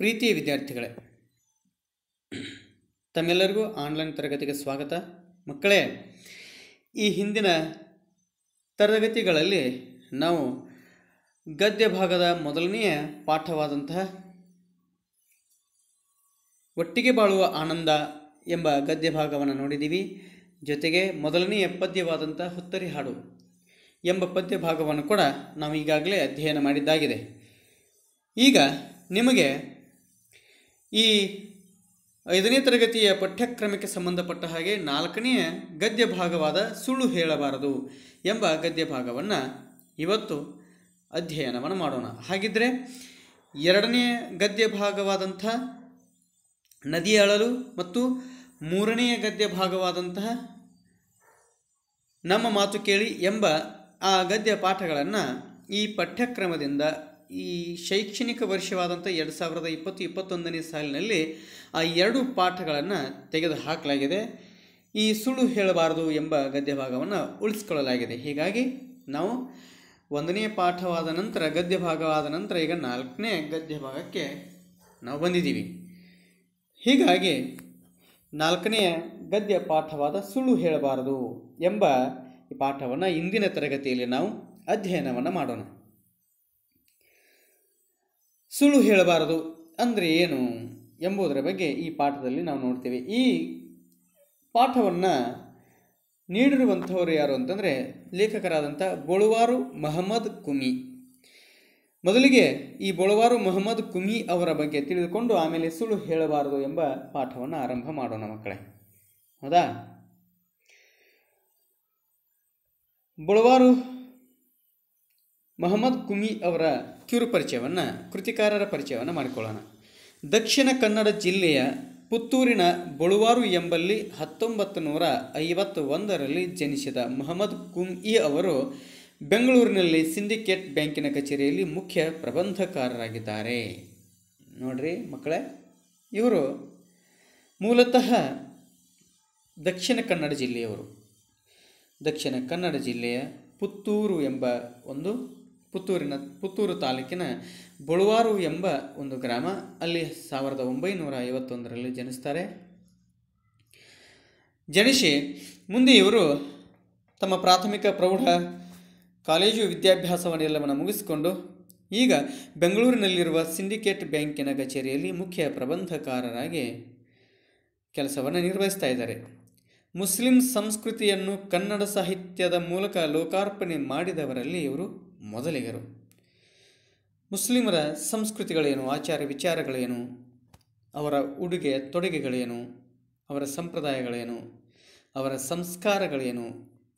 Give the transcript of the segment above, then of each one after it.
ಪ್ರೀತಿಯ ವಿದ್ಯಾರ್ಥಿಗಳೇ ತಮ್ಮೆಲ್ಲರಿಗೂ ಆನ್ಲೈನ್ ತರಗತಿಗೆ ಸ್ವಾಗತ ಮಕ್ಕಳೇ ಈ ಹಿಂದಿನ ತರಗತಿಗಳಲ್ಲಿ ನಾವು ಗದ್ಯ ಭಾಗದ ಮೊದಲನೆಯ ಪಾಠವಾದಂತಹ ಒಟ್ಟಿಗೆ ಬಾಳುವ ಆನಂದ ಎಂಬ ಗದ್ಯ ಭಾಗವನ್ನು ನೋಡಿದ್ದೀವಿ ಜೊತೆಗೆ ಮೊದಲನೆಯ ಪದ್ಯವಾದಂಥ ಹುತ್ತರಿ ಹಾಡು ಎಂಬ ಪದ್ಯ ಭಾಗವನ್ನು ಕೂಡ ನಾವು ಈಗಾಗಲೇ ಅಧ್ಯಯನ ಮಾಡಿದ್ದಾಗಿದೆ ಈಗ ನಿಮಗೆ ಈ ಐದನೇ ತರಗತಿಯ ಪಠ್ಯಕ್ರಮಕ್ಕೆ ಸಂಬಂಧಪಟ್ಟ ಹಾಗೆ ನಾಲ್ಕನೆಯ ಗದ್ಯ ಭಾಗವಾದ ಸುಳ್ಳು ಹೇಳಬಾರದು ಎಂಬ ಗದ್ಯ ಭಾಗವನ್ನು ಇವತ್ತು ಅಧ್ಯಯನವನ್ನು ಮಾಡೋಣ ಹಾಗಿದ್ದರೆ ಎರಡನೆಯ ಗದ್ಯ ಭಾಗವಾದಂಥ ನದಿಯ ಅಳಲು ಮತ್ತು ಮೂರನೆಯ ಗದ್ಯ ಭಾಗವಾದಂತಹ ನಮ್ಮ ಮಾತು ಕೇಳಿ ಎಂಬ ಆ ಗದ್ಯ ಪಾಠಗಳನ್ನು ಈ ಪಠ್ಯಕ್ರಮದಿಂದ ಈ ಶೈಕ್ಷಣಿಕ ವರ್ಷವಾದಂಥ ಎರಡು ಸಾವಿರದ ಇಪ್ಪತ್ತು ಇಪ್ಪತ್ತೊಂದನೇ ಸಾಲಿನಲ್ಲಿ ಆ ಎರಡು ಪಾಠಗಳನ್ನು ತೆಗೆದುಹಾಕಲಾಗಿದೆ ಈ ಸುಳ್ಳು ಹೇಳಬಾರದು ಎಂಬ ಗದ್ಯ ಭಾಗವನ್ನು ಉಳಿಸ್ಕೊಳ್ಳಲಾಗಿದೆ ಹೀಗಾಗಿ ನಾವು ಒಂದನೇ ಪಾಠವಾದ ನಂತರ ಗದ್ಯ ಭಾಗವಾದ ನಂತರ ಈಗ ನಾಲ್ಕನೇ ಗದ್ಯ ಭಾಗಕ್ಕೆ ನಾವು ಬಂದಿದ್ದೀವಿ ಹೀಗಾಗಿ ನಾಲ್ಕನೆಯ ಗದ್ಯ ಪಾಠವಾದ ಸುಳ್ಳು ಹೇಳಬಾರದು ಎಂಬ ಈ ಪಾಠವನ್ನು ಇಂದಿನ ತರಗತಿಯಲ್ಲಿ ನಾವು ಅಧ್ಯಯನವನ್ನು ಮಾಡೋಣ ಸುಳ್ಳು ಹೇಳಬಾರದು ಅಂದರೆ ಏನು ಎಂಬುದರ ಬಗ್ಗೆ ಈ ಪಾಠದಲ್ಲಿ ನಾವು ನೋಡ್ತೇವೆ ಈ ಪಾಠವನ್ನು ನೀಡಿರುವಂಥವರು ಯಾರು ಅಂತಂದರೆ ಲೇಖಕರಾದಂಥ ಬೊಳುವಾರು ಮಹಮ್ಮದ್ ಕುಮಿ ಮೊದಲಿಗೆ ಈ ಬೊಳುವಾರು ಮೊಹಮ್ಮದ್ ಕುಮಿ ಅವರ ಬಗ್ಗೆ ತಿಳಿದುಕೊಂಡು ಆಮೇಲೆ ಸುಳ್ಳು ಹೇಳಬಾರದು ಎಂಬ ಪಾಠವನ್ನು ಆರಂಭ ಮಾಡೋಣ ಮಕ್ಕಳೇ ಹೌದಾ ಬೊಳುವಾರು ಮೊಹಮ್ಮದ್ ಕುಮಿ ಅವರ ಕಿರು ಪರಿಚಯವನ್ನು ಕೃತಿಕಾರರ ಪರಿಚಯವನ್ನು ಮಾಡಿಕೊಳ್ಳೋಣ ದಕ್ಷಿಣ ಕನ್ನಡ ಜಿಲ್ಲೆಯ ಪುತ್ತೂರಿನ ಬಳುವಾರು ಎಂಬಲ್ಲಿ ಹತ್ತೊಂಬತ್ತು ನೂರ ಐವತ್ತು ಒಂದರಲ್ಲಿ ಜನಿಸಿದ ಮೊಹಮ್ಮದ್ ಕುಮ್ಇ ಅವರು ಬೆಂಗಳೂರಿನಲ್ಲಿ ಸಿಂಡಿಕೇಟ್ ಬ್ಯಾಂಕಿನ ಕಚೇರಿಯಲ್ಲಿ ಮುಖ್ಯ ಪ್ರಬಂಧಕಾರರಾಗಿದ್ದಾರೆ ನೋಡ್ರಿ ಮಕ್ಕಳೇ ಇವರು ಮೂಲತಃ ದಕ್ಷಿಣ ಕನ್ನಡ ಜಿಲ್ಲೆಯವರು ದಕ್ಷಿಣ ಕನ್ನಡ ಜಿಲ್ಲೆಯ ಪುತ್ತೂರು ಎಂಬ ಒಂದು ಪುತ್ತೂರಿನ ಪುತ್ತೂರು ತಾಲೂಕಿನ ಬುಳುವಾರು ಎಂಬ ಒಂದು ಗ್ರಾಮ ಅಲ್ಲಿ ಸಾವಿರದ ಒಂಬೈನೂರ ಐವತ್ತೊಂದರಲ್ಲಿ ಜನಿಸ್ತಾರೆ ಜನಿಸಿ ಮುಂದೆ ಇವರು ತಮ್ಮ ಪ್ರಾಥಮಿಕ ಪ್ರೌಢ ಕಾಲೇಜು ವಿದ್ಯಾಭ್ಯಾಸವನ್ನೆಲ್ಲವನ್ನು ಮುಗಿಸಿಕೊಂಡು ಈಗ ಬೆಂಗಳೂರಿನಲ್ಲಿರುವ ಸಿಂಡಿಕೇಟ್ ಬ್ಯಾಂಕಿನ ಕಚೇರಿಯಲ್ಲಿ ಮುಖ್ಯ ಪ್ರಬಂಧಕಾರರಾಗಿ ಕೆಲಸವನ್ನು ನಿರ್ವಹಿಸ್ತಾ ಇದ್ದಾರೆ ಮುಸ್ಲಿಂ ಸಂಸ್ಕೃತಿಯನ್ನು ಕನ್ನಡ ಸಾಹಿತ್ಯದ ಮೂಲಕ ಲೋಕಾರ್ಪಣೆ ಮಾಡಿದವರಲ್ಲಿ ಇವರು ಮೊದಲಿಗರು ಮುಸ್ಲಿಮರ ಸಂಸ್ಕೃತಿಗಳೇನು ಆಚಾರ ವಿಚಾರಗಳೇನು ಅವರ ಉಡುಗೆ ತೊಡುಗೆಗಳೇನು ಅವರ ಸಂಪ್ರದಾಯಗಳೇನು ಅವರ ಸಂಸ್ಕಾರಗಳೇನು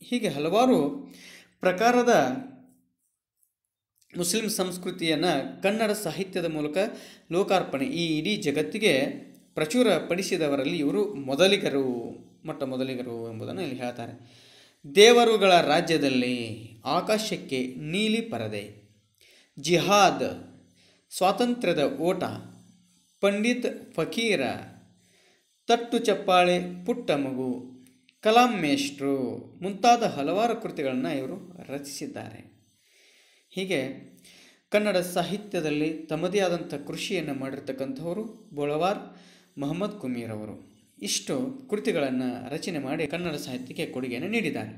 ಹೀಗೆ ಹಲವಾರು ಪ್ರಕಾರದ ಮುಸ್ಲಿಂ ಸಂಸ್ಕೃತಿಯನ್ನು ಕನ್ನಡ ಸಾಹಿತ್ಯದ ಮೂಲಕ ಲೋಕಾರ್ಪಣೆ ಈ ಇಡೀ ಜಗತ್ತಿಗೆ ಪ್ರಚುರಪಡಿಸಿದವರಲ್ಲಿ ಇವರು ಮೊದಲಿಗರು ಮೊಟ್ಟ ಮೊದಲಿಗರು ಎಂಬುದನ್ನು ಇಲ್ಲಿ ಹೇಳ್ತಾರೆ ದೇವರುಗಳ ರಾಜ್ಯದಲ್ಲಿ ಆಕಾಶಕ್ಕೆ ನೀಲಿ ಪರದೆ ಜಿಹಾದ್ ಸ್ವಾತಂತ್ರ್ಯದ ಓಟ ಪಂಡಿತ್ ಫಕೀರ ತಟ್ಟು ಚಪ್ಪಾಳೆ ಪುಟ್ಟ ಮಗು ಕಲಾಂ ಮೇಷ್ಟ್ರು ಮುಂತಾದ ಹಲವಾರು ಕೃತಿಗಳನ್ನು ಇವರು ರಚಿಸಿದ್ದಾರೆ ಹೀಗೆ ಕನ್ನಡ ಸಾಹಿತ್ಯದಲ್ಲಿ ತಮ್ಮದೇ ಆದಂಥ ಕೃಷಿಯನ್ನು ಮಾಡಿರ್ತಕ್ಕಂಥವರು ಬೊಳವಾರ್ ಮೊಹಮ್ಮದ್ ಅವರು ಇಷ್ಟು ಕೃತಿಗಳನ್ನು ರಚನೆ ಮಾಡಿ ಕನ್ನಡ ಸಾಹಿತ್ಯಕ್ಕೆ ಕೊಡುಗೆಯನ್ನು ನೀಡಿದ್ದಾರೆ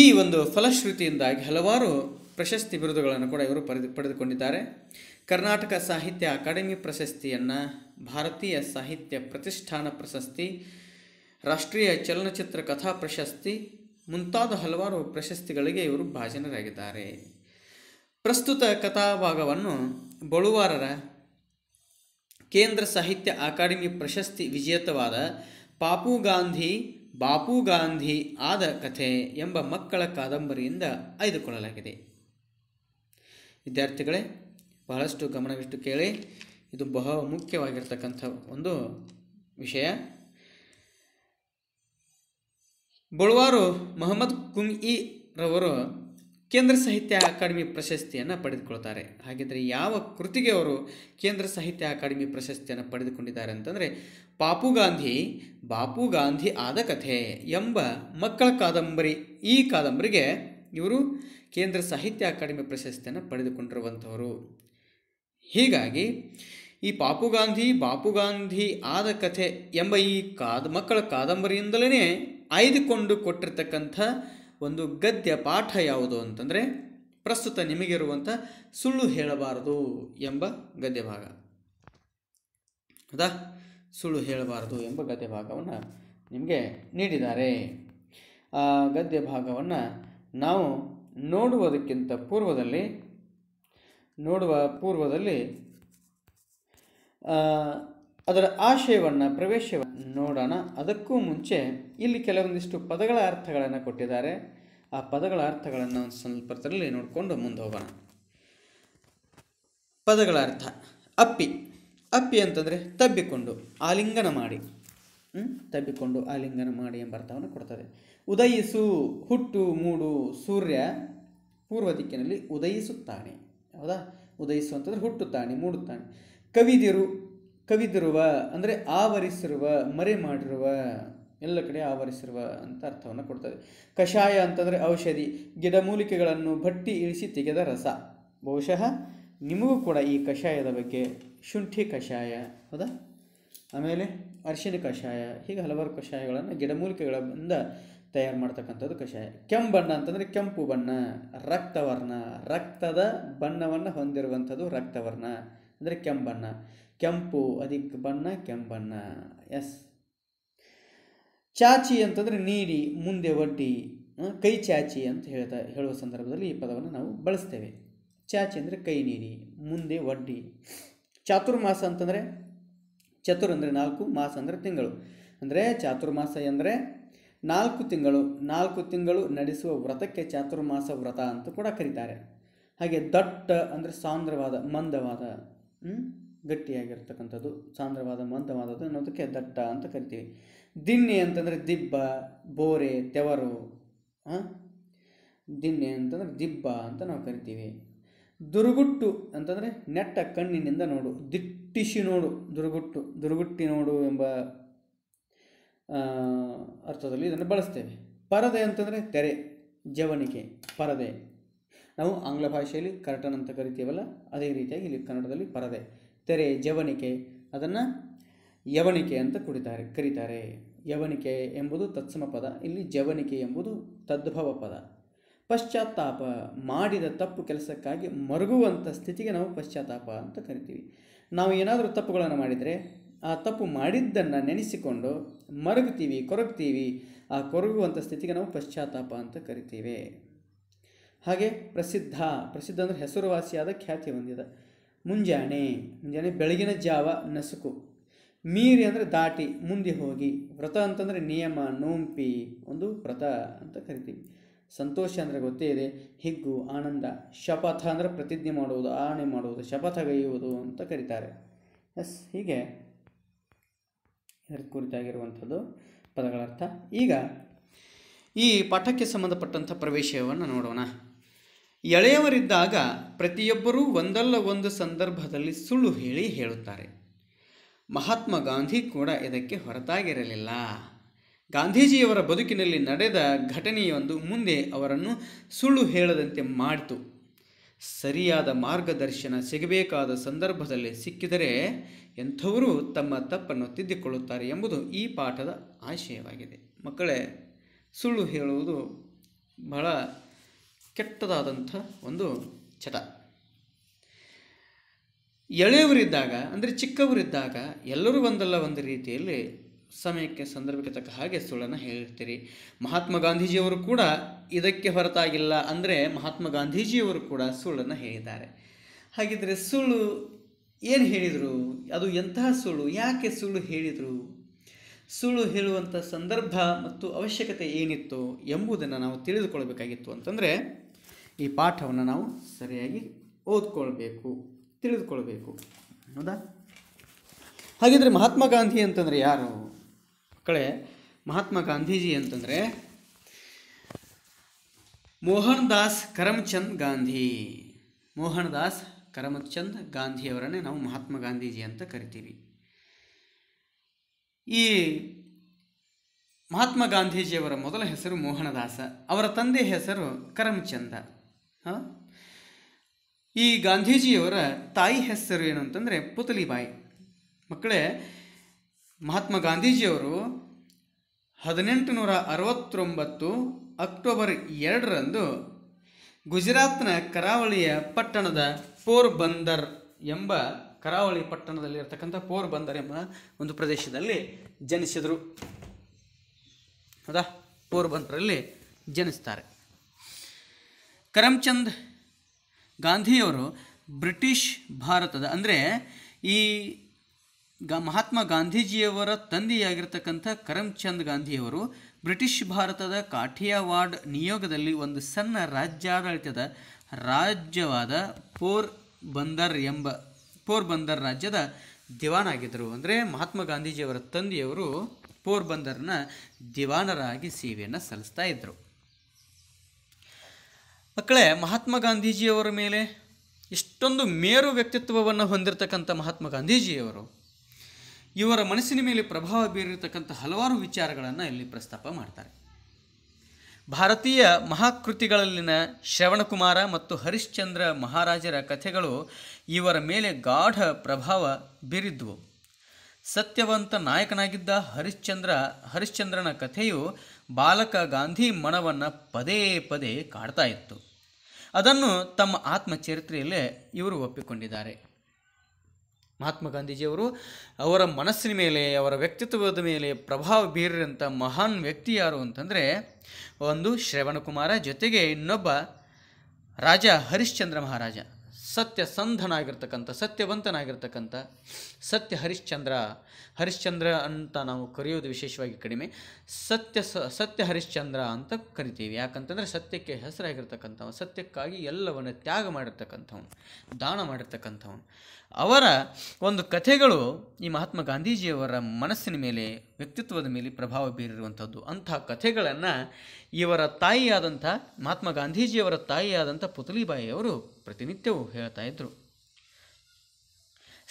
ಈ ಒಂದು ಫಲಶ್ರುತಿಯಿಂದಾಗಿ ಹಲವಾರು ಪ್ರಶಸ್ತಿ ಬಿರುದುಗಳನ್ನು ಕೂಡ ಇವರು ಪಡೆದು ಪಡೆದುಕೊಂಡಿದ್ದಾರೆ ಕರ್ನಾಟಕ ಸಾಹಿತ್ಯ ಅಕಾಡೆಮಿ ಪ್ರಶಸ್ತಿಯನ್ನು ಭಾರತೀಯ ಸಾಹಿತ್ಯ ಪ್ರತಿಷ್ಠಾನ ಪ್ರಶಸ್ತಿ ರಾಷ್ಟ್ರೀಯ ಚಲನಚಿತ್ರ ಕಥಾ ಪ್ರಶಸ್ತಿ ಮುಂತಾದ ಹಲವಾರು ಪ್ರಶಸ್ತಿಗಳಿಗೆ ಇವರು ಭಾಜನರಾಗಿದ್ದಾರೆ ಪ್ರಸ್ತುತ ಕಥಾಭಾಗವನ್ನು ಬಳುವಾರರ ಕೇಂದ್ರ ಸಾಹಿತ್ಯ ಅಕಾಡೆಮಿ ಪ್ರಶಸ್ತಿ ವಿಜೇತವಾದ ಪಾಪು ಗಾಂಧಿ ಬಾಪು ಗಾಂಧಿ ಆದ ಕಥೆ ಎಂಬ ಮಕ್ಕಳ ಕಾದಂಬರಿಯಿಂದ ಆಯ್ದುಕೊಳ್ಳಲಾಗಿದೆ ವಿದ್ಯಾರ್ಥಿಗಳೇ ಬಹಳಷ್ಟು ಗಮನವಿಟ್ಟು ಕೇಳಿ ಇದು ಬಹು ಮುಖ್ಯವಾಗಿರ್ತಕ್ಕಂಥ ಒಂದು ವಿಷಯ ಬಳುವಾರು ಮೊಹಮ್ಮದ್ ಕುಂಗ್ ರವರು ಕೇಂದ್ರ ಸಾಹಿತ್ಯ ಅಕಾಡೆಮಿ ಪ್ರಶಸ್ತಿಯನ್ನು ಪಡೆದುಕೊಳ್ತಾರೆ ಹಾಗಿದ್ರೆ ಯಾವ ಕೃತಿಗೆ ಅವರು ಕೇಂದ್ರ ಸಾಹಿತ್ಯ ಅಕಾಡೆಮಿ ಪ್ರಶಸ್ತಿಯನ್ನು ಪಡೆದುಕೊಂಡಿದ್ದಾರೆ ಅಂತಂದರೆ ಪಾಪು ಗಾಂಧಿ ಬಾಪು ಗಾಂಧಿ ಆದ ಕಥೆ ಎಂಬ ಮಕ್ಕಳ ಕಾದಂಬರಿ ಈ ಕಾದಂಬರಿಗೆ ಇವರು ಕೇಂದ್ರ ಸಾಹಿತ್ಯ ಅಕಾಡೆಮಿ ಪ್ರಶಸ್ತಿಯನ್ನು ಪಡೆದುಕೊಂಡಿರುವಂಥವರು ಹೀಗಾಗಿ ಈ ಪಾಪು ಗಾಂಧಿ ಬಾಪು ಗಾಂಧಿ ಆದ ಕಥೆ ಎಂಬ ಈ ಕಾದ ಮಕ್ಕಳ ಕಾದಂಬರಿಯಿಂದಲೇ ಆಯ್ದುಕೊಂಡು ಕೊಟ್ಟಿರ್ತಕ್ಕಂಥ ಒಂದು ಗದ್ಯ ಪಾಠ ಯಾವುದು ಅಂತಂದರೆ ಪ್ರಸ್ತುತ ನಿಮಗಿರುವಂಥ ಸುಳ್ಳು ಹೇಳಬಾರದು ಎಂಬ ಗದ್ಯ ಭಾಗ ಹೌದಾ ಸುಳ್ಳು ಹೇಳಬಾರದು ಎಂಬ ಗದ್ಯ ಭಾಗವನ್ನು ನಿಮಗೆ ನೀಡಿದ್ದಾರೆ ಆ ಗದ್ಯ ಭಾಗವನ್ನು ನಾವು ನೋಡುವುದಕ್ಕಿಂತ ಪೂರ್ವದಲ್ಲಿ ನೋಡುವ ಪೂರ್ವದಲ್ಲಿ ಅದರ ಆಶಯವನ್ನು ಪ್ರವೇಶವನ್ನು ನೋಡೋಣ ಅದಕ್ಕೂ ಮುಂಚೆ ಇಲ್ಲಿ ಕೆಲವೊಂದಿಷ್ಟು ಪದಗಳ ಅರ್ಥಗಳನ್ನು ಕೊಟ್ಟಿದ್ದಾರೆ ಆ ಪದಗಳ ಅರ್ಥಗಳನ್ನು ಒಂದು ಸ್ವಲ್ಪದಲ್ಲಿ ನೋಡಿಕೊಂಡು ಮುಂದೆ ಹೋಗೋಣ ಪದಗಳ ಅರ್ಥ ಅಪ್ಪಿ ಅಪ್ಪಿ ಅಂತಂದರೆ ತಬ್ಬಿಕೊಂಡು ಆಲಿಂಗನ ಮಾಡಿ ತಬ್ಬಿಕೊಂಡು ಆಲಿಂಗನ ಮಾಡಿ ಎಂಬ ಅರ್ಥವನ್ನು ಕೊಡ್ತದೆ ಉದಯಿಸು ಹುಟ್ಟು ಮೂಡು ಸೂರ್ಯ ಪೂರ್ವ ದಿಕ್ಕಿನಲ್ಲಿ ಉದಯಿಸುತ್ತಾನೆ ಹೌದಾ ಉದಯಿಸು ಅಂತಂದರೆ ಹುಟ್ಟುತ್ತಾನೆ ಮೂಡುತ್ತಾನೆ ಕವಿದಿರು ಕವಿದಿರುವ ಅಂದರೆ ಆವರಿಸಿರುವ ಮರೆ ಮಾಡಿರುವ ಎಲ್ಲ ಕಡೆ ಆವರಿಸಿರುವ ಅಂತ ಅರ್ಥವನ್ನು ಕೊಡ್ತದೆ ಕಷಾಯ ಅಂತಂದರೆ ಔಷಧಿ ಗಿಡಮೂಲಿಕೆಗಳನ್ನು ಭಟ್ಟಿ ಇಳಿಸಿ ತೆಗೆದ ರಸ ಬಹುಶಃ ನಿಮಗೂ ಕೂಡ ಈ ಕಷಾಯದ ಬಗ್ಗೆ ಶುಂಠಿ ಕಷಾಯ ಹೌದಾ ಆಮೇಲೆ ಅರಿಶಿನ ಕಷಾಯ ಹೀಗೆ ಹಲವಾರು ಕಷಾಯಗಳನ್ನು ಗಿಡಮೂಲಿಕೆಗಳಿಂದ ತಯಾರು ಮಾಡ್ತಕ್ಕಂಥದ್ದು ಕಷಾಯ ಕೆಂಪು ಬಣ್ಣ ಅಂತಂದರೆ ಕೆಂಪು ಬಣ್ಣ ರಕ್ತವರ್ಣ ರಕ್ತದ ಬಣ್ಣವನ್ನು ಹೊಂದಿರುವಂಥದ್ದು ರಕ್ತವರ್ಣ ಅಂದರೆ ಕೆಂಬಣ್ಣ ಕೆಂಪು ಅದಕ್ಕೆ ಬಣ್ಣ ಕೆಂಬಣ್ಣ ಎಸ್ ಚಾಚಿ ಅಂತಂದರೆ ನೀಡಿ ಮುಂದೆ ಒಡ್ಡಿ ಕೈ ಚಾಚಿ ಅಂತ ಹೇಳ್ತಾ ಹೇಳುವ ಸಂದರ್ಭದಲ್ಲಿ ಈ ಪದವನ್ನು ನಾವು ಬಳಸ್ತೇವೆ ಚಾಚಿ ಅಂದರೆ ಕೈ ನೀಡಿ ಮುಂದೆ ಒಡ್ಡಿ ಚಾತುರ್ಮಾಸ ಅಂತಂದರೆ ಚತುರ್ ಅಂದರೆ ನಾಲ್ಕು ಮಾಸ ಅಂದರೆ ತಿಂಗಳು ಅಂದರೆ ಚಾತುರ್ಮಾಸ ಎಂದರೆ ನಾಲ್ಕು ತಿಂಗಳು ನಾಲ್ಕು ತಿಂಗಳು ನಡೆಸುವ ವ್ರತಕ್ಕೆ ಚಾತುರ್ಮಾಸ ವ್ರತ ಅಂತ ಕೂಡ ಕರೀತಾರೆ ಹಾಗೆ ದಟ್ಟ ಅಂದರೆ ಸಾಂದ್ರವಾದ ಮಂದವಾದ ಗಟ್ಟಿಯಾಗಿರ್ತಕ್ಕಂಥದ್ದು ಸಾಂದ್ರವಾದ ಮಂದವಾದದ್ದು ಅನ್ನೋದಕ್ಕೆ ದಟ್ಟ ಅಂತ ಕರಿತೀವಿ ದಿಣ್ಣೆ ಅಂತಂದರೆ ದಿಬ್ಬ ಬೋರೆ ತೆವರು ಹಾಂ ದಿಣ್ಣೆ ಅಂತಂದರೆ ದಿಬ್ಬ ಅಂತ ನಾವು ಕರಿತೀವಿ ದುರುಗುಟ್ಟು ಅಂತಂದರೆ ನೆಟ್ಟ ಕಣ್ಣಿನಿಂದ ನೋಡು ದಿಟ್ಟಿಸಿ ನೋಡು ದುರುಗುಟ್ಟು ದುರುಗುಟ್ಟಿ ನೋಡು ಎಂಬ ಅರ್ಥದಲ್ಲಿ ಇದನ್ನು ಬಳಸ್ತೇವೆ ಪರದೆ ಅಂತಂದರೆ ತೆರೆ ಜವನಿಕೆ ಪರದೆ ನಾವು ಆಂಗ್ಲ ಭಾಷೆಯಲ್ಲಿ ಕರ್ಟನ್ ಅಂತ ಕರಿತೀವಲ್ಲ ಅದೇ ರೀತಿಯಾಗಿ ಇಲ್ಲಿ ಕನ್ನಡದಲ್ಲಿ ಪರದೆ ತೆರೆ ಜವನಿಕೆ ಅದನ್ನು ಯವನಿಕೆ ಅಂತ ಕುಡಿತಾರೆ ಕರೀತಾರೆ ಯವನಿಕೆ ಎಂಬುದು ತತ್ಸಮ ಪದ ಇಲ್ಲಿ ಜವನಿಕೆ ಎಂಬುದು ತದ್ಭವ ಪದ ಪಶ್ಚಾತ್ತಾಪ ಮಾಡಿದ ತಪ್ಪು ಕೆಲಸಕ್ಕಾಗಿ ಮರುಗುವಂಥ ಸ್ಥಿತಿಗೆ ನಾವು ಪಶ್ಚಾತ್ತಾಪ ಅಂತ ಕರಿತೀವಿ ನಾವು ಏನಾದರೂ ತಪ್ಪುಗಳನ್ನು ಮಾಡಿದರೆ ಆ ತಪ್ಪು ಮಾಡಿದ್ದನ್ನು ನೆನೆಸಿಕೊಂಡು ಮರುಗ್ತೀವಿ ಕೊರಗ್ತೀವಿ ಆ ಕೊರಗುವಂಥ ಸ್ಥಿತಿಗೆ ನಾವು ಪಶ್ಚಾತ್ತಾಪ ಅಂತ ಕರಿತೀವಿ ಹಾಗೆ ಪ್ರಸಿದ್ಧ ಪ್ರಸಿದ್ಧ ಅಂದರೆ ಹೆಸರುವಾಸಿಯಾದ ಖ್ಯಾತಿ ಹೊಂದಿದೆ ಮುಂಜಾನೆ ಮುಂಜಾನೆ ಬೆಳಗಿನ ಜಾವ ನಸುಕು ಮೀರಿ ಅಂದರೆ ದಾಟಿ ಮುಂದೆ ಹೋಗಿ ವ್ರತ ಅಂತಂದರೆ ನಿಯಮ ನೋಂಪಿ ಒಂದು ವ್ರತ ಅಂತ ಕರಿತೀವಿ ಸಂತೋಷ ಅಂದರೆ ಗೊತ್ತೇ ಇದೆ ಹಿಗ್ಗು ಆನಂದ ಶಪಥ ಅಂದರೆ ಪ್ರತಿಜ್ಞೆ ಮಾಡುವುದು ಆಣೆ ಮಾಡುವುದು ಶಪಥ ಗೈಯುವುದು ಅಂತ ಕರೀತಾರೆ ಎಸ್ ಹೀಗೆ ಇದರ ಕುರಿತಾಗಿರುವಂಥದ್ದು ಪದಗಳರ್ಥ ಈಗ ಈ ಪಾಠಕ್ಕೆ ಸಂಬಂಧಪಟ್ಟಂಥ ಪ್ರವೇಶವನ್ನು ನೋಡೋಣ ಎಳೆಯವರಿದ್ದಾಗ ಪ್ರತಿಯೊಬ್ಬರೂ ಒಂದಲ್ಲ ಒಂದು ಸಂದರ್ಭದಲ್ಲಿ ಸುಳ್ಳು ಹೇಳಿ ಹೇಳುತ್ತಾರೆ ಮಹಾತ್ಮ ಗಾಂಧಿ ಕೂಡ ಇದಕ್ಕೆ ಹೊರತಾಗಿರಲಿಲ್ಲ ಗಾಂಧೀಜಿಯವರ ಬದುಕಿನಲ್ಲಿ ನಡೆದ ಘಟನೆಯೊಂದು ಮುಂದೆ ಅವರನ್ನು ಸುಳ್ಳು ಹೇಳದಂತೆ ಮಾಡಿತು ಸರಿಯಾದ ಮಾರ್ಗದರ್ಶನ ಸಿಗಬೇಕಾದ ಸಂದರ್ಭದಲ್ಲಿ ಸಿಕ್ಕಿದರೆ ಎಂಥವರು ತಮ್ಮ ತಪ್ಪನ್ನು ತಿದ್ದಿಕೊಳ್ಳುತ್ತಾರೆ ಎಂಬುದು ಈ ಪಾಠದ ಆಶಯವಾಗಿದೆ ಮಕ್ಕಳೇ ಸುಳ್ಳು ಹೇಳುವುದು ಬಹಳ ಕೆಟ್ಟದಾದಂಥ ಒಂದು ಚಟ ಎಳೆಯವರಿದ್ದಾಗ ಅಂದರೆ ಚಿಕ್ಕವರಿದ್ದಾಗ ಎಲ್ಲರೂ ಒಂದಲ್ಲ ಒಂದು ರೀತಿಯಲ್ಲಿ ಸಮಯಕ್ಕೆ ಸಂದರ್ಭಕ್ಕೆ ತಕ್ಕ ಹಾಗೆ ಸುಳ್ಳನ್ನು ಹೇಳ್ತೀರಿ ಮಹಾತ್ಮ ಗಾಂಧೀಜಿಯವರು ಕೂಡ ಇದಕ್ಕೆ ಹೊರತಾಗಿಲ್ಲ ಅಂದರೆ ಮಹಾತ್ಮ ಗಾಂಧೀಜಿಯವರು ಕೂಡ ಸುಳ್ಳನ್ನು ಹೇಳಿದ್ದಾರೆ ಹಾಗಿದ್ದರೆ ಸುಳ್ಳು ಏನು ಹೇಳಿದರು ಅದು ಎಂತಹ ಸುಳ್ಳು ಯಾಕೆ ಸುಳ್ಳು ಹೇಳಿದರು ಸುಳ್ಳು ಹೇಳುವಂಥ ಸಂದರ್ಭ ಮತ್ತು ಅವಶ್ಯಕತೆ ಏನಿತ್ತು ಎಂಬುದನ್ನು ನಾವು ತಿಳಿದುಕೊಳ್ಬೇಕಾಗಿತ್ತು ಅಂತಂದರೆ ಈ ಪಾಠವನ್ನು ನಾವು ಸರಿಯಾಗಿ ಓದ್ಕೊಳ್ಬೇಕು ತಿಳಿದುಕೊಳ್ಬೇಕು ಹೌದಾ ಹಾಗಿದ್ರೆ ಮಹಾತ್ಮ ಗಾಂಧಿ ಅಂತಂದರೆ ಯಾರು ಮಕ್ಕಳೇ ಮಹಾತ್ಮ ಗಾಂಧೀಜಿ ಅಂತಂದರೆ ಮೋಹನ್ ದಾಸ್ ಕರಮ್ಚಂದ್ ಗಾಂಧಿ ಮೋಹನ್ ದಾಸ್ ಕರಮಚಂದ್ ಗಾಂಧಿಯವರನ್ನೇ ನಾವು ಮಹಾತ್ಮ ಗಾಂಧೀಜಿ ಅಂತ ಕರಿತೀವಿ ಈ ಮಹಾತ್ಮ ಗಾಂಧೀಜಿಯವರ ಮೊದಲ ಹೆಸರು ಮೋಹನದಾಸ ಅವರ ತಂದೆ ಹೆಸರು ಕರಮಚಂದ ಈ ಗಾಂಧೀಜಿಯವರ ತಾಯಿ ಹೆಸರು ಏನು ಅಂತಂದರೆ ಪುತಲಿಬಾಯಿ ಮಕ್ಕಳೇ ಮಹಾತ್ಮ ಗಾಂಧೀಜಿಯವರು ಹದಿನೆಂಟು ನೂರ ಅರವತ್ತೊಂಬತ್ತು ಅಕ್ಟೋಬರ್ ಎರಡರಂದು ಗುಜರಾತ್ನ ಕರಾವಳಿಯ ಪಟ್ಟಣದ ಪೋರ್ಬಂದರ್ ಎಂಬ ಕರಾವಳಿ ಪಟ್ಟಣದಲ್ಲಿ ಇರತಕ್ಕಂಥ ಪೋರ್ಬಂದರ್ ಎಂಬ ಒಂದು ಪ್ರದೇಶದಲ್ಲಿ ಜನಿಸಿದರು ಹೌದಾ ಪೋರ್ಬಂದರಲ್ಲಿ ಜನಿಸ್ತಾರೆ ಕರಮ್ಚಂದ್ ಗಾಂಧಿಯವರು ಬ್ರಿಟಿಷ್ ಭಾರತದ ಅಂದರೆ ಈ ಗ ಮಹಾತ್ಮ ಗಾಂಧೀಜಿಯವರ ತಂದೆಯಾಗಿರ್ತಕ್ಕಂಥ ಕರಮ್ಚಂದ್ ಗಾಂಧಿಯವರು ಬ್ರಿಟಿಷ್ ಭಾರತದ ಕಾಠಿಯಾವಾಡ್ ನಿಯೋಗದಲ್ಲಿ ಒಂದು ಸಣ್ಣ ರಾಜ್ಯಾಡಳಿತದ ರಾಜ್ಯವಾದ ಪೋರ್ ಬಂದರ್ ಎಂಬ ಪೋರ್ ಬಂದರ್ ರಾಜ್ಯದ ದಿವಾನ್ ಆಗಿದ್ದರು ಅಂದರೆ ಮಹಾತ್ಮ ಗಾಂಧೀಜಿಯವರ ತಂದೆಯವರು ಪೋರ್ ಬಂದರ್ನ ದಿವಾನರಾಗಿ ಸೇವೆಯನ್ನು ಸಲ್ಲಿಸ್ತಾ ಇದ್ದರು ಮಕ್ಕಳೇ ಮಹಾತ್ಮ ಗಾಂಧೀಜಿಯವರ ಮೇಲೆ ಇಷ್ಟೊಂದು ಮೇರು ವ್ಯಕ್ತಿತ್ವವನ್ನು ಹೊಂದಿರತಕ್ಕಂಥ ಮಹಾತ್ಮ ಗಾಂಧೀಜಿಯವರು ಇವರ ಮನಸ್ಸಿನ ಮೇಲೆ ಪ್ರಭಾವ ಬೀರಿರತಕ್ಕಂಥ ಹಲವಾರು ವಿಚಾರಗಳನ್ನು ಇಲ್ಲಿ ಪ್ರಸ್ತಾಪ ಮಾಡ್ತಾರೆ ಭಾರತೀಯ ಮಹಾಕೃತಿಗಳಲ್ಲಿನ ಶ್ರವಣಕುಮಾರ ಮತ್ತು ಹರಿಶ್ಚಂದ್ರ ಮಹಾರಾಜರ ಕಥೆಗಳು ಇವರ ಮೇಲೆ ಗಾಢ ಪ್ರಭಾವ ಬೀರಿದ್ವು ಸತ್ಯವಂತ ನಾಯಕನಾಗಿದ್ದ ಹರಿಶ್ಚಂದ್ರ ಹರಿಶ್ಚಂದ್ರನ ಕಥೆಯು ಬಾಲಕ ಗಾಂಧಿ ಮನವನ್ನು ಪದೇ ಪದೇ ಕಾಡ್ತಾ ಇತ್ತು ಅದನ್ನು ತಮ್ಮ ಆತ್ಮಚರಿತ್ರೆಯಲ್ಲೇ ಇವರು ಒಪ್ಪಿಕೊಂಡಿದ್ದಾರೆ ಮಹಾತ್ಮ ಗಾಂಧೀಜಿಯವರು ಅವರ ಮನಸ್ಸಿನ ಮೇಲೆ ಅವರ ವ್ಯಕ್ತಿತ್ವದ ಮೇಲೆ ಪ್ರಭಾವ ಬೀರಿದಂಥ ಮಹಾನ್ ವ್ಯಕ್ತಿ ಯಾರು ಅಂತಂದರೆ ಒಂದು ಶ್ರವಣಕುಮಾರ ಜೊತೆಗೆ ಇನ್ನೊಬ್ಬ ರಾಜ ಹರಿಶ್ಚಂದ್ರ ಮಹಾರಾಜ ಸತ್ಯ ಸಂಧನಾಗಿರ್ತಕ್ಕಂಥ ಸತ್ಯವಂತನಾಗಿರ್ತಕ್ಕಂಥ ಸತ್ಯ ಹರಿಶ್ಚಂದ್ರ ಹರಿಶ್ಚಂದ್ರ ಅಂತ ನಾವು ಕರೆಯೋದು ವಿಶೇಷವಾಗಿ ಕಡಿಮೆ ಸತ್ಯ ಸ ಸತ್ಯ ಹರಿಶ್ಚಂದ್ರ ಅಂತ ಕರಿತೀವಿ ಯಾಕಂತಂದರೆ ಸತ್ಯಕ್ಕೆ ಹೆಸರಾಗಿರ್ತಕ್ಕಂಥವನು ಸತ್ಯಕ್ಕಾಗಿ ಎಲ್ಲವನ್ನು ತ್ಯಾಗ ಮಾಡಿರ್ತಕ್ಕಂಥವನು ದಾನ ಮಾಡಿರ್ತಕ್ಕಂಥವನು ಅವರ ಒಂದು ಕಥೆಗಳು ಈ ಮಹಾತ್ಮ ಗಾಂಧೀಜಿಯವರ ಮನಸ್ಸಿನ ಮೇಲೆ ವ್ಯಕ್ತಿತ್ವದ ಮೇಲೆ ಪ್ರಭಾವ ಬೀರಿರುವಂಥದ್ದು ಅಂಥ ಕಥೆಗಳನ್ನು ಇವರ ತಾಯಿಯಾದಂಥ ಮಹಾತ್ಮ ಗಾಂಧೀಜಿಯವರ ತಾಯಿಯಾದಂಥ ಪುತಲಿಬಾಯಿಯವರು ಪ್ರತಿನಿತ್ಯವೂ ಹೇಳ್ತಾ ಇದ್ದರು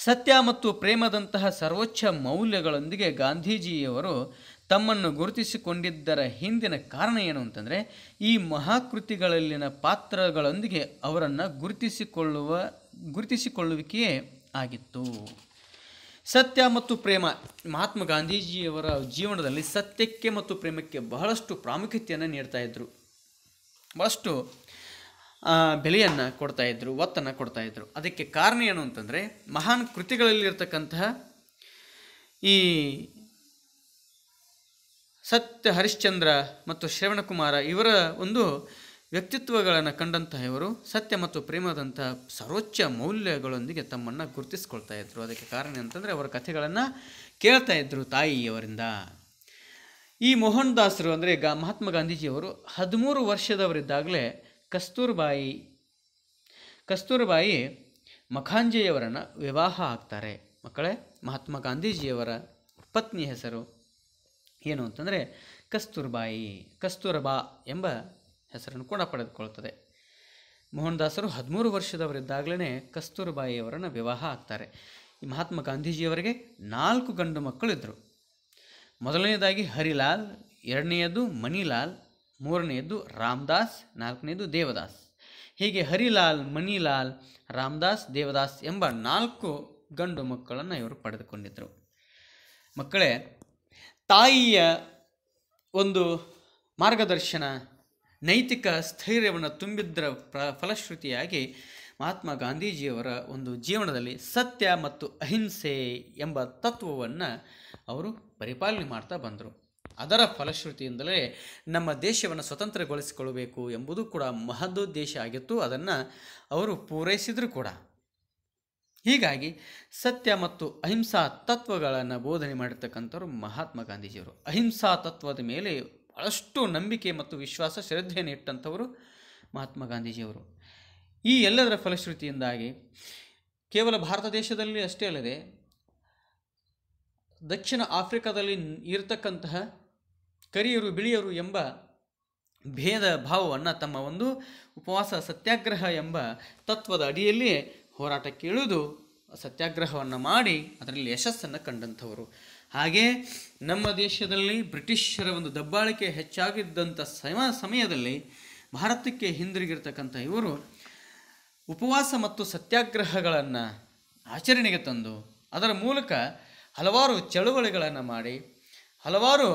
ಸತ್ಯ ಮತ್ತು ಪ್ರೇಮದಂತಹ ಸರ್ವೋಚ್ಚ ಮೌಲ್ಯಗಳೊಂದಿಗೆ ಗಾಂಧೀಜಿಯವರು ತಮ್ಮನ್ನು ಗುರುತಿಸಿಕೊಂಡಿದ್ದರ ಹಿಂದಿನ ಕಾರಣ ಏನು ಅಂತಂದರೆ ಈ ಮಹಾಕೃತಿಗಳಲ್ಲಿನ ಪಾತ್ರಗಳೊಂದಿಗೆ ಅವರನ್ನು ಗುರುತಿಸಿಕೊಳ್ಳುವ ಗುರುತಿಸಿಕೊಳ್ಳುವಿಕೆಯೇ ಆಗಿತ್ತು ಸತ್ಯ ಮತ್ತು ಪ್ರೇಮ ಮಹಾತ್ಮ ಗಾಂಧೀಜಿಯವರ ಜೀವನದಲ್ಲಿ ಸತ್ಯಕ್ಕೆ ಮತ್ತು ಪ್ರೇಮಕ್ಕೆ ಬಹಳಷ್ಟು ಪ್ರಾಮುಖ್ಯತೆಯನ್ನು ನೀಡ್ತಾ ಇದ್ದರು ಬಹಳಷ್ಟು ಬೆಲೆಯನ್ನು ಕೊಡ್ತಾಯಿದ್ರು ಒತ್ತನ್ನು ಇದ್ದರು ಅದಕ್ಕೆ ಕಾರಣ ಏನು ಅಂತಂದರೆ ಮಹಾನ್ ಕೃತಿಗಳಲ್ಲಿರ್ತಕ್ಕಂತಹ ಈ ಸತ್ಯ ಹರಿಶ್ಚಂದ್ರ ಮತ್ತು ಶ್ರವಣಕುಮಾರ ಇವರ ಒಂದು ವ್ಯಕ್ತಿತ್ವಗಳನ್ನು ಕಂಡಂತಹ ಇವರು ಸತ್ಯ ಮತ್ತು ಪ್ರೇಮದಂತಹ ಸರ್ವೋಚ್ಚ ಮೌಲ್ಯಗಳೊಂದಿಗೆ ತಮ್ಮನ್ನು ಗುರುತಿಸ್ಕೊಳ್ತಾ ಇದ್ದರು ಅದಕ್ಕೆ ಕಾರಣ ಅಂತಂದರೆ ಅವರ ಕಥೆಗಳನ್ನು ಕೇಳ್ತಾ ಇದ್ದರು ತಾಯಿಯವರಿಂದ ಈ ಮೋಹನ್ ದಾಸರು ಅಂದರೆ ಗಾ ಮಹಾತ್ಮ ಗಾಂಧೀಜಿಯವರು ಹದಿಮೂರು ವರ್ಷದವರಿದ್ದಾಗಲೇ ಕಸ್ತೂರ್ಬಾಯಿ ಕಸ್ತೂರ್ಬಾಯಿ ಮಖಾಂಜೆಯವರನ್ನು ವಿವಾಹ ಆಗ್ತಾರೆ ಮಕ್ಕಳೇ ಮಹಾತ್ಮ ಗಾಂಧೀಜಿಯವರ ಪತ್ನಿ ಹೆಸರು ಏನು ಅಂತಂದರೆ ಕಸ್ತೂರ್ಬಾಯಿ ಕಸ್ತೂರಬಾ ಎಂಬ ಹೆಸರನ್ನು ಕೂಡ ಪಡೆದುಕೊಳ್ಳುತ್ತದೆ ಮೋಹನದಾಸರು ಹದಿಮೂರು ವರ್ಷದವರಿದ್ದಾಗಲೇ ಕಸ್ತೂರಬಾಯಿಯವರನ್ನು ವಿವಾಹ ಆಗ್ತಾರೆ ಈ ಮಹಾತ್ಮ ಗಾಂಧೀಜಿಯವರಿಗೆ ನಾಲ್ಕು ಗಂಡು ಮಕ್ಕಳಿದ್ದರು ಮೊದಲನೆಯದಾಗಿ ಹರಿಲಾಲ್ ಎರಡನೆಯದು ಮಣಿಲಾಲ್ ಮೂರನೆಯದ್ದು ರಾಮದಾಸ್ ನಾಲ್ಕನೆಯದು ದೇವದಾಸ್ ಹೀಗೆ ಹರಿಲಾಲ್ ಮಣಿಲಾಲ್ ರಾಮದಾಸ್ ದೇವದಾಸ್ ಎಂಬ ನಾಲ್ಕು ಗಂಡು ಮಕ್ಕಳನ್ನು ಇವರು ಪಡೆದುಕೊಂಡಿದ್ದರು ಮಕ್ಕಳೇ ತಾಯಿಯ ಒಂದು ಮಾರ್ಗದರ್ಶನ ನೈತಿಕ ಸ್ಥೈರ್ಯವನ್ನು ತುಂಬಿದ್ದರ ಪ್ರ ಫಲಶ್ರುತಿಯಾಗಿ ಮಹಾತ್ಮ ಗಾಂಧೀಜಿಯವರ ಒಂದು ಜೀವನದಲ್ಲಿ ಸತ್ಯ ಮತ್ತು ಅಹಿಂಸೆ ಎಂಬ ತತ್ವವನ್ನು ಅವರು ಪರಿಪಾಲನೆ ಮಾಡ್ತಾ ಬಂದರು ಅದರ ಫಲಶ್ರುತಿಯಿಂದಲೇ ನಮ್ಮ ದೇಶವನ್ನು ಸ್ವತಂತ್ರಗೊಳಿಸಿಕೊಳ್ಳಬೇಕು ಎಂಬುದು ಕೂಡ ಮಹದೋದ್ದೇಶ ಆಗಿತ್ತು ಅದನ್ನು ಅವರು ಪೂರೈಸಿದರೂ ಕೂಡ ಹೀಗಾಗಿ ಸತ್ಯ ಮತ್ತು ಅಹಿಂಸಾ ತತ್ವಗಳನ್ನು ಬೋಧನೆ ಮಾಡಿರ್ತಕ್ಕಂಥವ್ರು ಮಹಾತ್ಮ ಗಾಂಧೀಜಿಯವರು ಅಹಿಂಸಾ ತತ್ವದ ಮೇಲೆ ಭಾಳಷ್ಟು ನಂಬಿಕೆ ಮತ್ತು ವಿಶ್ವಾಸ ಶ್ರದ್ಧೆಯನ್ನು ಇಟ್ಟಂಥವರು ಮಹಾತ್ಮ ಗಾಂಧೀಜಿಯವರು ಈ ಎಲ್ಲದರ ಫಲಶ್ರುತಿಯಿಂದಾಗಿ ಕೇವಲ ಭಾರತ ದೇಶದಲ್ಲಿ ಅಷ್ಟೇ ಅಲ್ಲದೆ ದಕ್ಷಿಣ ಆಫ್ರಿಕಾದಲ್ಲಿ ಇರತಕ್ಕಂತಹ ಕರಿಯರು ಬಿಳಿಯರು ಎಂಬ ಭೇದ ಭಾವವನ್ನು ತಮ್ಮ ಒಂದು ಉಪವಾಸ ಸತ್ಯಾಗ್ರಹ ಎಂಬ ತತ್ವದ ಅಡಿಯಲ್ಲಿಯೇ ಹೋರಾಟಕ್ಕೆ ಇಳಿದು ಸತ್ಯಾಗ್ರಹವನ್ನು ಮಾಡಿ ಅದರಲ್ಲಿ ಯಶಸ್ಸನ್ನು ಕಂಡಂಥವರು ಹಾಗೇ ನಮ್ಮ ದೇಶದಲ್ಲಿ ಬ್ರಿಟಿಷರ ಒಂದು ದಬ್ಬಾಳಿಕೆ ಹೆಚ್ಚಾಗಿದ್ದಂಥ ಸಮ ಸಮಯದಲ್ಲಿ ಭಾರತಕ್ಕೆ ಹಿಂದಿರುಗಿರ್ತಕ್ಕಂಥ ಇವರು ಉಪವಾಸ ಮತ್ತು ಸತ್ಯಾಗ್ರಹಗಳನ್ನು ಆಚರಣೆಗೆ ತಂದು ಅದರ ಮೂಲಕ ಹಲವಾರು ಚಳುವಳಿಗಳನ್ನು ಮಾಡಿ ಹಲವಾರು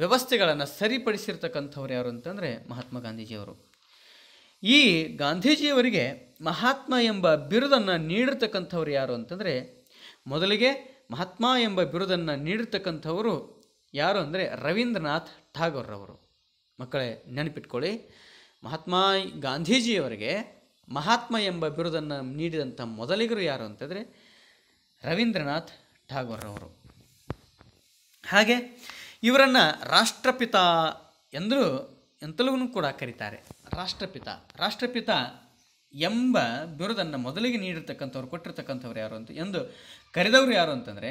ವ್ಯವಸ್ಥೆಗಳನ್ನು ಸರಿಪಡಿಸಿರ್ತಕ್ಕಂಥವ್ರು ಯಾರು ಅಂತಂದರೆ ಮಹಾತ್ಮ ಗಾಂಧೀಜಿಯವರು ಈ ಗಾಂಧೀಜಿಯವರಿಗೆ ಮಹಾತ್ಮ ಎಂಬ ಬಿರುದನ್ನು ನೀಡಿರ್ತಕ್ಕಂಥವ್ರು ಯಾರು ಅಂತಂದರೆ ಮೊದಲಿಗೆ ಮಹಾತ್ಮ ಎಂಬ ಬಿರುದನ್ನು ನೀಡಿರ್ತಕ್ಕಂಥವರು ಯಾರು ಅಂದರೆ ರವೀಂದ್ರನಾಥ್ ಠಾಗೋರ್ ಅವರು ಮಕ್ಕಳೇ ನೆನಪಿಟ್ಕೊಳ್ಳಿ ಮಹಾತ್ಮ ಗಾಂಧೀಜಿಯವರಿಗೆ ಮಹಾತ್ಮ ಎಂಬ ಬಿರುದನ್ನು ನೀಡಿದಂಥ ಮೊದಲಿಗರು ಯಾರು ಅಂತಂದರೆ ರವೀಂದ್ರನಾಥ್ ಠಾಗೋರ್ ಅವರು ಹಾಗೆ ಇವರನ್ನು ರಾಷ್ಟ್ರಪಿತ ಎಂದರೂ ಎಂತಲೂ ಕೂಡ ಕರೀತಾರೆ ರಾಷ್ಟ್ರಪಿತ ರಾಷ್ಟ್ರಪಿತ ಎಂಬ ಬಿರುದನ್ನು ಮೊದಲಿಗೆ ನೀಡಿರ್ತಕ್ಕಂಥವ್ರು ಕೊಟ್ಟಿರ್ತಕ್ಕಂಥವ್ರು ಯಾರು ಅಂತ ಎಂದು ಕರೆದವರು ಯಾರು ಅಂತಂದರೆ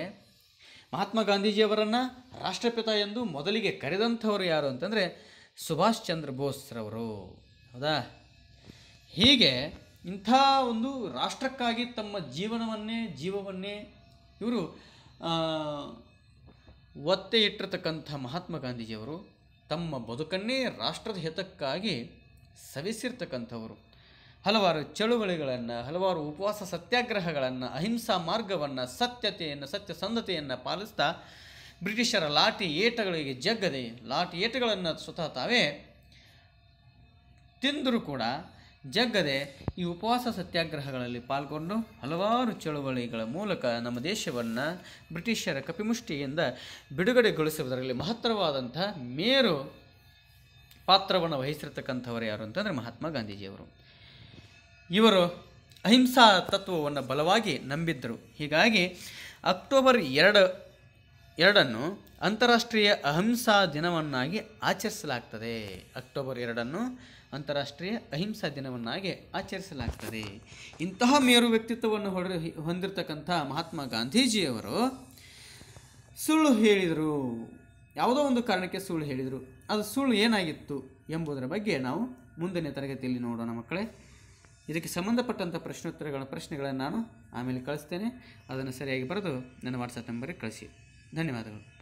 ಮಹಾತ್ಮ ಗಾಂಧೀಜಿಯವರನ್ನು ರಾಷ್ಟ್ರಪಿತ ಎಂದು ಮೊದಲಿಗೆ ಕರೆದಂಥವ್ರು ಯಾರು ಅಂತಂದರೆ ಸುಭಾಷ್ ಚಂದ್ರ ಬೋಸ್ರವರು ಹೌದಾ ಹೀಗೆ ಇಂಥ ಒಂದು ರಾಷ್ಟ್ರಕ್ಕಾಗಿ ತಮ್ಮ ಜೀವನವನ್ನೇ ಜೀವವನ್ನೇ ಇವರು ಒತ್ತೆ ಇಟ್ಟಿರ್ತಕ್ಕಂಥ ಮಹಾತ್ಮ ಗಾಂಧೀಜಿಯವರು ತಮ್ಮ ಬದುಕನ್ನೇ ರಾಷ್ಟ್ರದ ಹಿತಕ್ಕಾಗಿ ಸವಿಸಿರ್ತಕ್ಕಂಥವರು ಹಲವಾರು ಚಳುವಳಿಗಳನ್ನು ಹಲವಾರು ಉಪವಾಸ ಸತ್ಯಾಗ್ರಹಗಳನ್ನು ಅಹಿಂಸಾ ಮಾರ್ಗವನ್ನು ಸತ್ಯತೆಯನ್ನು ಸತ್ಯಸಂಧತೆಯನ್ನು ಪಾಲಿಸ್ತಾ ಬ್ರಿಟಿಷರ ಲಾಠಿ ಏಟಗಳಿಗೆ ಜಗ್ಗದೆ ಲಾಠಿ ಏಟಗಳನ್ನು ಸ್ವತಃ ತಾವೇ ತಿಂದರೂ ಕೂಡ ಜಗ್ಗದೆ ಈ ಉಪವಾಸ ಸತ್ಯಾಗ್ರಹಗಳಲ್ಲಿ ಪಾಲ್ಗೊಂಡು ಹಲವಾರು ಚಳುವಳಿಗಳ ಮೂಲಕ ನಮ್ಮ ದೇಶವನ್ನು ಬ್ರಿಟಿಷರ ಕಪಿಮುಷ್ಟಿಯಿಂದ ಬಿಡುಗಡೆಗೊಳಿಸುವುದರಲ್ಲಿ ಮಹತ್ತರವಾದಂಥ ಮೇರು ಪಾತ್ರವನ್ನು ವಹಿಸಿರ್ತಕ್ಕಂಥವರು ಯಾರು ಅಂತಂದರೆ ಮಹಾತ್ಮ ಗಾಂಧೀಜಿಯವರು ಇವರು ಅಹಿಂಸಾ ತತ್ವವನ್ನು ಬಲವಾಗಿ ನಂಬಿದ್ದರು ಹೀಗಾಗಿ ಅಕ್ಟೋಬರ್ ಎರಡು ಎರಡನ್ನು ಅಂತಾರಾಷ್ಟ್ರೀಯ ಅಹಿಂಸಾ ದಿನವನ್ನಾಗಿ ಆಚರಿಸಲಾಗ್ತದೆ ಅಕ್ಟೋಬರ್ ಎರಡನ್ನು ಅಂತಾರಾಷ್ಟ್ರೀಯ ಅಹಿಂಸಾ ದಿನವನ್ನಾಗಿ ಆಚರಿಸಲಾಗ್ತದೆ ಇಂತಹ ಮೇರು ವ್ಯಕ್ತಿತ್ವವನ್ನು ಹೊಡೆ ಹೊಂದಿರತಕ್ಕಂಥ ಮಹಾತ್ಮ ಗಾಂಧೀಜಿಯವರು ಸುಳ್ಳು ಹೇಳಿದರು ಯಾವುದೋ ಒಂದು ಕಾರಣಕ್ಕೆ ಸುಳ್ಳು ಹೇಳಿದರು ಅದು ಸುಳ್ಳು ಏನಾಗಿತ್ತು ಎಂಬುದರ ಬಗ್ಗೆ ನಾವು ಮುಂದಿನ ತರಗತಿಯಲ್ಲಿ ನೋಡೋಣ ಮಕ್ಕಳೇ ಇದಕ್ಕೆ ಸಂಬಂಧಪಟ್ಟಂಥ ಪ್ರಶ್ನೋತ್ತರಗಳ ಪ್ರಶ್ನೆಗಳನ್ನು ನಾನು ಆಮೇಲೆ ಕಳಿಸ್ತೇನೆ ಅದನ್ನು ಸರಿಯಾಗಿ ಬರೆದು ನನ್ನ ವಾಟ್ಸಪ್ ನಂಬರಿಗೆ ಕಳಿಸಿ ಧನ್ಯವಾದಗಳು